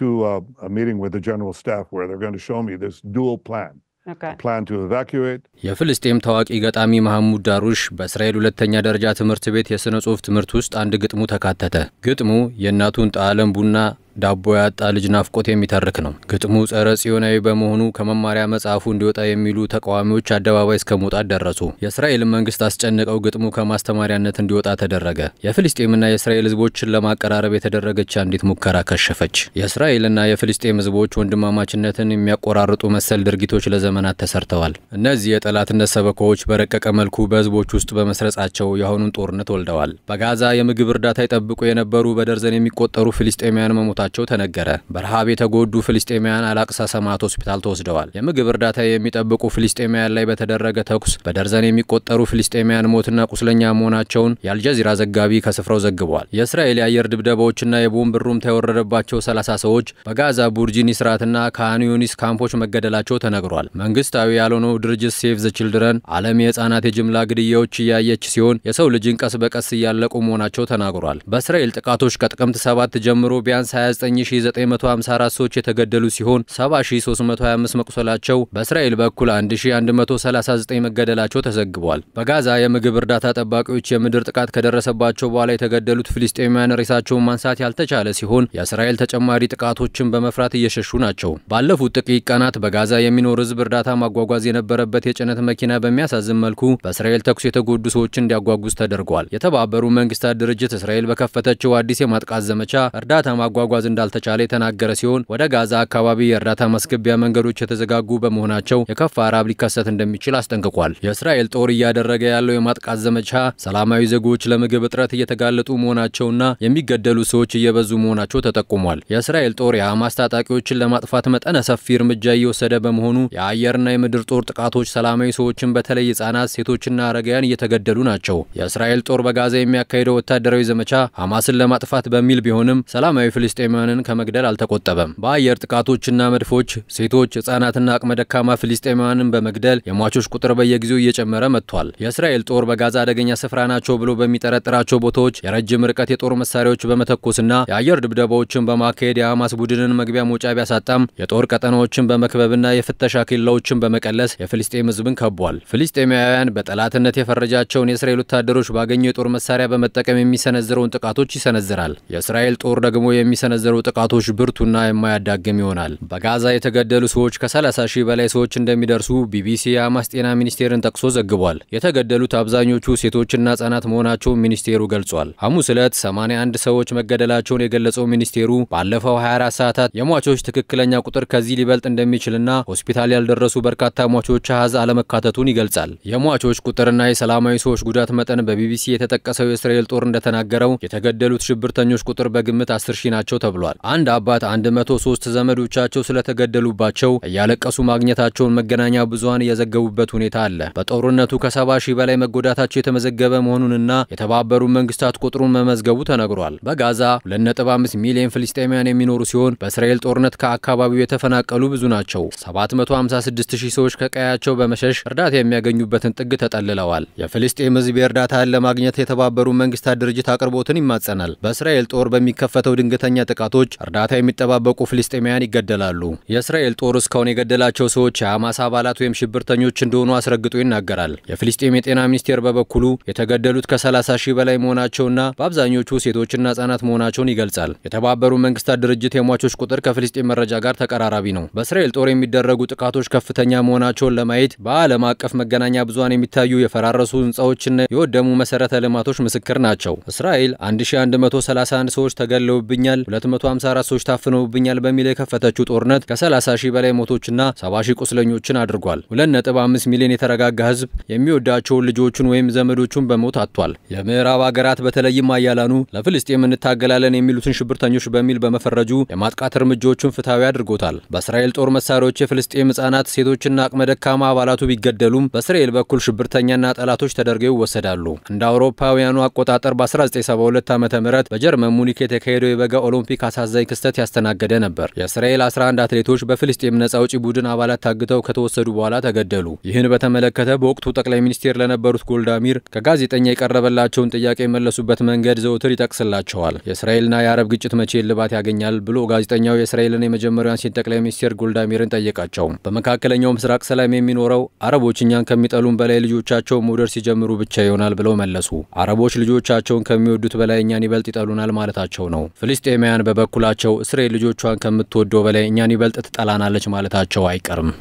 to a, uh, a meeting with the general staff where they're going to show me this dual plan. የፍልስጤም ታዋቂ ገጣሚ መሐሙድ ዳሩሽ በእስራኤል ሁለተኛ ደረጃ ትምህርት ቤት የሥነ ጽሑፍ ትምህርት ውስጥ አንድ ግጥሙ ተካተተ። ግጥሙ የእናቱን ጣዕለም ቡና ዳቦ ያጣ ልጅ ናፍቆት የሚተርክ ነው። ግጥሙ ጸረ ጽዮናዊ በመሆኑ ከመማሪያ መጽሐፉ እንዲወጣ የሚሉ ተቃዋሚዎች አደባባይ እስከ መውጣት ደረሱ። የእስራኤል መንግስት አስጨንቀው ግጥሙ ከማስተማሪያነት እንዲወጣ ተደረገ። የፍልስጤምና የእስራኤል ህዝቦችን ለማቀራረብ የተደረገች አንዲት ሙከራ ከሸፈች። የእስራኤልና የፍልስጤም ህዝቦች ወንድማማችነትን የሚያቆራርጡ መሰል ድርጊቶች ለዘመናት ተሰርተዋል። እነዚህ የጠላትነት ሰበኮዎች በረቀቀ መልኩ በህዝቦች ውስጥ በመስረጻቸው የአሁኑን ጦርነት ወልደዋል። በጋዛ የምግብ እርዳታ ይጠብቁ የነበሩ በደርዘን የሚቆጠሩ ፍልስጤማውያን መሞታ መሞታቸው ተነገረ። በረሃብ የተጎዱ ፍልስጤማውያን አላቅሳ ሰማዕት ሆስፒታል ተወስደዋል። የምግብ እርዳታ የሚጠብቁ ፍልስጤማውያን ላይ በተደረገ ተኩስ በደርዘን የሚቆጠሩ ፍልስጤማውያን ሞትና ቁስለኛ መሆናቸውን የአልጀዚራ ዘጋቢ ከስፍራው ዘግቧል። የእስራኤል የአየር ድብደባዎችና የቦምብ ሩምታ የወረደባቸው 30 ሰዎች በጋዛ ቡርጂን ይስራትና ካን ዩኒስ ካምፖች መገደላቸው ተነግሯል። መንግስታዊ ያልሆነው ድርጅት ሴቭ ዘ ችልድረን ዓለም የህጻናት የጅምላ ግድያዎች እያየች ሲሆን የሰው ልጅን ቀስ በቀስ እያለቁ መሆናቸው ተናግሯል። በእስራኤል ጥቃቶች ከጥቅምት ሰባት ጀምሮ ቢያንስ 29954 ሰዎች የተገደሉ ሲሆን 7325 መቁሰላቸው፣ በእስራኤል በኩል 1139 መገደላቸው ተዘግቧል። በጋዛ የምግብ እርዳታ ጠባቂዎች የምድር ጥቃት ከደረሰባቸው በኋላ የተገደሉት ፍልስጤማውያን ሬሳቸውን ማንሳት ያልተቻለ ሲሆን የእስራኤል ተጨማሪ ጥቃቶችን በመፍራት እየሸሹ ናቸው። ባለፉት ጥቂት ቀናት በጋዛ የሚኖር ህዝብ እርዳታ ማጓጓዝ የነበረበት የጭነት መኪና በሚያሳዝን መልኩ በእስራኤል ተኩስ የተጎዱ ሰዎችን እንዲያጓጉዝ ተደርጓል። የተባበሩ መንግስታት ድርጅት እስራኤል በከፈተችው አዲስ የማጥቃት ዘመቻ እርዳታ ማጓጓዝ መጓዝ እንዳልተቻለ የተናገረ ሲሆን ወደ ጋዛ አካባቢ የእርዳታ ማስገቢያ መንገዶች የተዘጋጉ በመሆናቸው የከፋ ረሃብ ሊከሰት እንደሚችል አስጠንቅቋል። የእስራኤል ጦር እያደረገ ያለው የማጥቃት ዘመቻ ሰላማዊ ዜጎች ለምግብ እጥረት እየተጋለጡ መሆናቸውና የሚገደሉ ሰዎች እየበዙ መሆናቸው ተጠቁሟል። የእስራኤል ጦር የሐማስ ታጣቂዎችን ለማጥፋት መጠነ ሰፊ እርምጃ እየወሰደ በመሆኑ የአየርና የምድር ጦር ጥቃቶች ሰላማዊ ሰዎችን በተለይ ህጻናት፣ ሴቶችና አረጋውያን እየተገደሉ ናቸው። የእስራኤል ጦር በጋዛ የሚያካሄደው ወታደራዊ ዘመቻ ሐማስን ለማጥፋት በሚል ቢሆንም ሰላማዊ ፍልስጤም ፍልስጤማውያንን ከመግደል አልተቆጠበም። በአየር ጥቃቶችና መድፎች ሴቶች፣ ህጻናትና አቅመ ደካማ ፍልስጤማውያንን በመግደል የሟቾች ቁጥር በየጊዜው እየጨመረ መጥቷል። የእስራኤል ጦር በጋዛ አደገኛ ስፍራ ናቸው ብሎ በሚጠረጥራቸው ቦታዎች የረጅም ርቀት የጦር መሳሪያዎች በመተኮስና የአየር ድብደባዎችን በማካሄድ የሐማስ ቡድንን መግቢያ መውጫ ቢያሳጣም የጦር ቀጠናዎችን በመክበብና የፍተሻ ኬላዎችን በመቀለስ የፍልስጤም ህዝብን ከቧል። ፍልስጤማውያን በጠላትነት የፈረጃቸውን የእስራኤል ወታደሮች ባገኘው የጦር መሳሪያ በመጠቀም የሚሰነዝረውን ጥቃቶች ይሰነዝራል። የእስራኤል ጦር ደግሞ የሚሰነ የሚሰነዘሩ ጥቃቶች ብርቱና የማያዳግም ይሆናል። በጋዛ የተገደሉ ሰዎች ከ30 ሺህ በላይ ሰዎች እንደሚደርሱ ቢቢሲ የሐማስ ጤና ሚኒስቴርን ጠቅሶ ዘግቧል። የተገደሉት አብዛኞቹ ሴቶችና ህጻናት መሆናቸውን ሚኒስቴሩ ገልጿል። ሐሙስ ዕለት 81 ሰዎች መገደላቸውን የገለጸው ሚኒስቴሩ ባለፈው 24 ሰዓታት የሟቾች ትክክለኛ ቁጥር ከዚህ ሊበልጥ እንደሚችልና ሆስፒታል ያልደረሱ በርካታ ሟቾች አሃዝ አለመካተቱን ይገልጻል። የሟቾች ቁጥርና የሰላማዊ ሰዎች ጉዳት መጠን በቢቢሲ የተጠቀሰው የእስራኤል ጦር እንደተናገረው የተገደሉት ሽብርተኞች ቁጥር በግምት 10 ሺህ ናቸው ተብሏል። ተብሏል። አንድ አባት 103 ዘመዶቻቸው ስለተገደሉባቸው እያለቀሱ ማግኘታቸውን መገናኛ ብዙኃን የዘገቡበት ሁኔታ አለ። በጦርነቱ ከ70 ሺህ በላይ መጎዳታቸው የተመዘገበ መሆኑንና የተባበሩ መንግስታት ቁጥሩን መመዝገቡ ተነግሯል። በጋዛ 2.5 ሚሊዮን ፍልስጤማውያን የሚኖሩ ሲሆን በእስራኤል ጦርነት ከአካባቢው የተፈናቀሉ ብዙ ናቸው። 756 ሺህ ሰዎች ከቀያቸው በመሸሽ እርዳታ የሚያገኙበትን ጥግ ተጠልለዋል። የፍልስጤም ህዝብ የእርዳታን ለማግኘት የተባበሩ መንግስታት ድርጅት አቅርቦትን ይማጸናል። በእስራኤል ጦር በሚከፈተው ድንገተኛ ጥቃት ጥቃቶች እርዳታ የሚጠባበቁ ፍልስጤማውያን ይገደላሉ። የእስራኤል ጦር እስካሁን የገደላቸው ሰዎች የሐማስ አባላት ወይም ሽብርተኞች እንደሆኑ አስረግጦ ይናገራል። የፍልስጤም የጤና ሚኒስቴር በበኩሉ የተገደሉት ከ30 ሺህ በላይ መሆናቸውና በአብዛኞቹ ሴቶችና ህጻናት መሆናቸውን ይገልጻል። የተባበሩ መንግስታት ድርጅት የሟቾች ቁጥር ከፍልስጤም መረጃ ጋር ተቀራራቢ ነው። በእስራኤል ጦር የሚደረጉ ጥቃቶች ከፍተኛ መሆናቸውን ለማየት በዓለም አቀፍ መገናኛ ብዙሃን የሚታዩ የፈራረሱ ህንፃዎችና የወደሙ መሰረተ ልማቶች ምስክር ናቸው። እስራኤል 1131 ሰዎች ተገለውብኛል፣ 254 ሰዎች ታፍነውብኛል በሚል የከፈተችው ጦርነት ከ30 ሺህ በላይ ሞቶችና 70 ሺህ ቁስለኞችን አድርጓል። 2.5 ሚሊዮን የተረጋጋ ህዝብ የሚወዳቸውን ልጆቹን ወይም ዘመዶቹን በሞት አጥቷል። የምዕራብ ሀገራት በተለይም አያላኑ ለፍልስጤም እንታገላለን የሚሉትን ሽብርተኞች በሚል በመፈረጁ የማጥቃት እርምጃዎቹን ፍትሐዊ አድርጎታል። በእስራኤል ጦር መሳሪያዎች የፍልስጤም ህጻናት፣ ሴቶችና አቅመ ደካማ አባላቱ ቢገደሉም በእስራኤል በኩል ሽብርተኛና ጠላቶች ተደርገው ይወሰዳሉ። እንደ አውሮፓውያኑ አቆጣጠር በ1972 ዓ ም በጀርመን ሙኒክ የተካሄደው የበጋ ኦሎምፒክ ኦሎምፒክ አሳዛኝ ክስተት ያስተናገደ ነበር። የእስራኤል 11 አትሌቶች በፍልስጤም ነጻ አውጪ ቡድን አባላት ታግተው ከተወሰዱ በኋላ ተገደሉ። ይህን በተመለከተ በወቅቱ ጠቅላይ ሚኒስቴር ለነበሩት ጎልዳሚር ከጋዜጠኛ የቀረበላቸውን ጥያቄ የመለሱበት መንገድ ዘውትር ይጠቅስላቸዋል። የእስራኤልና የአረብ ግጭት መቼ እልባት ያገኛል ብሎ ጋዜጠኛው የእስራኤልን የመጀመሪያውን ሴት ጠቅላይ ሚኒስቴር ጎልዳሚርን ጠየቃቸው። በመካከለኛው ምስራቅ ሰላም የሚኖረው አረቦች እኛን ከሚጠሉን በላይ ልጆቻቸው መውደድ ሲጀምሩ ብቻ ይሆናል ብለው መለሱ። አረቦች ልጆቻቸውን ከሚወዱት በላይ እኛን ይበልጥ ይጠሉናል ማለታቸው ነው። ፍልስጤማውያን ኢትዮጵያውያን በበኩላቸው እስራኤል ልጆቿን ከምትወደው በላይ እኛን ይበልጥ ትጠላናለች ማለታቸው አይቀርም።